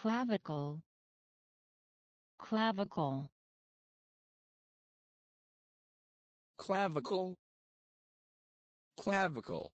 clavicle clavicle clavicle clavicle